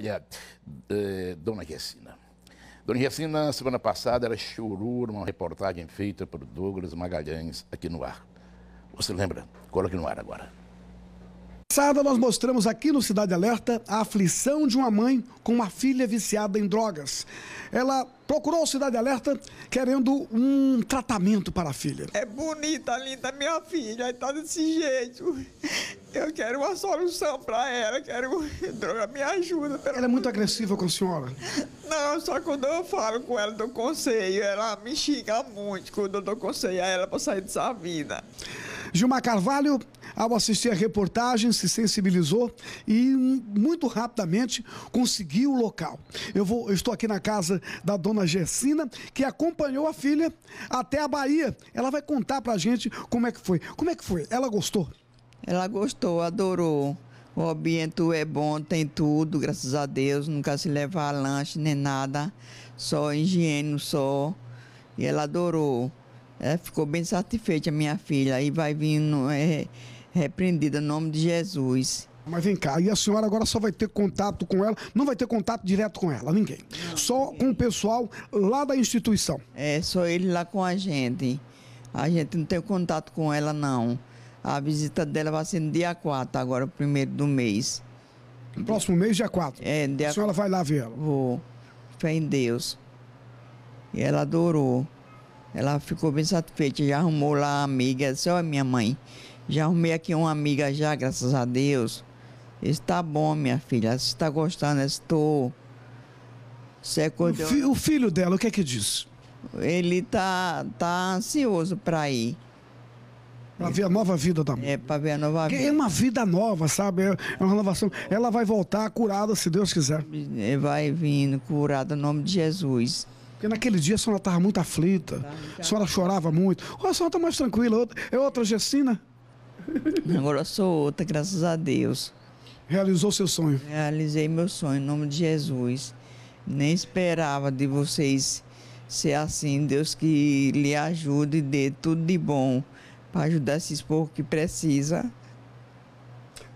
Olha, eh, Dona Gessina. Dona Gessina, semana passada, ela chorou numa reportagem feita por Douglas Magalhães aqui no ar. Você lembra? Coloque no ar agora passada, nós mostramos aqui no Cidade Alerta a aflição de uma mãe com uma filha viciada em drogas. Ela procurou o Cidade Alerta querendo um tratamento para a filha. É bonita, linda minha filha, está desse jeito. Eu quero uma solução para ela, quero droga, me ajuda. Pelo... Ela é muito agressiva com a senhora? Não, só quando eu falo com ela, dou conselho. Ela me xinga muito quando eu dou conselho a ela para sair dessa vida. Gilmar Carvalho, ao assistir a reportagem, se sensibilizou e hum, muito rapidamente conseguiu o local. Eu, vou, eu estou aqui na casa da dona Gessina, que acompanhou a filha até a Bahia. Ela vai contar para a gente como é que foi. Como é que foi? Ela gostou? Ela gostou, adorou. O ambiente é bom, tem tudo, graças a Deus. Nunca se levar lanche nem nada, só higiene, só. E ela adorou. É, ficou bem satisfeita, minha filha, e vai vir é, repreendida em nome de Jesus. Mas vem cá, e a senhora agora só vai ter contato com ela, não vai ter contato direto com ela, ninguém. Não, só ninguém. com o pessoal lá da instituição. É, só ele lá com a gente. A gente não tem contato com ela, não. A visita dela vai ser no dia 4, agora, o primeiro do mês. Próximo mês, dia 4. É, dia A senhora vai lá ver ela. Vou. Fé em Deus. E ela adorou. Ela ficou bem satisfeita, já arrumou lá amiga, disse, olha minha mãe, já arrumei aqui uma amiga já, graças a Deus. Está bom, minha filha, tá você está gostando, estou. Você acordou... o, fi o filho dela, o que é que diz? Ele tá, tá ansioso para ir. Para ver a nova vida da mãe. É, para ver a nova vida. É uma vida nova, sabe? É, é uma renovação. Ela vai voltar curada, se Deus quiser. É, vai vindo curada em no nome de Jesus. Porque naquele dia a senhora estava muito aflita, a senhora chorava muito. Ou a senhora está mais tranquila? É outra Gessina? Agora sou outra, graças a Deus. Realizou seu sonho? Realizei meu sonho, em nome de Jesus. Nem esperava de vocês ser assim. Deus que lhe ajude e dê tudo de bom para ajudar esses povos que precisa.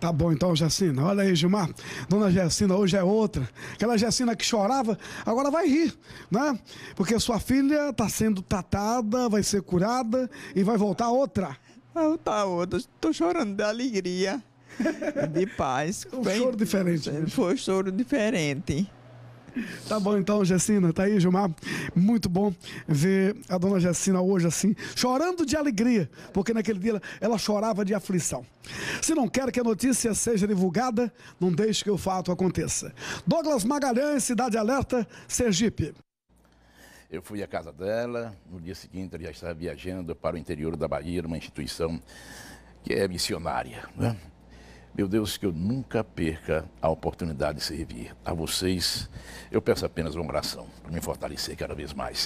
Tá bom então, Jacina. Olha aí, Gilmar. Dona Jacina hoje é outra. Aquela Jacina que chorava, agora vai rir, né? Porque sua filha está sendo tratada, vai ser curada e vai voltar outra. Ah, tá outra. Estou chorando de alegria, de paz. Um foi, choro diferente. Né? Foi um choro diferente. Tá bom então, Jacina. Tá aí, Gilmar. Muito bom ver a dona Jacina hoje assim, chorando de alegria, porque naquele dia ela, ela chorava de aflição. Se não quer que a notícia seja divulgada, não deixe que o fato aconteça. Douglas Magalhães, Cidade Alerta, Sergipe. Eu fui à casa dela, no dia seguinte ela já estava viajando para o interior da Bahia, uma instituição que é missionária. Né? Meu Deus, que eu nunca perca a oportunidade de servir a vocês. Eu peço apenas uma oração para me fortalecer cada vez mais.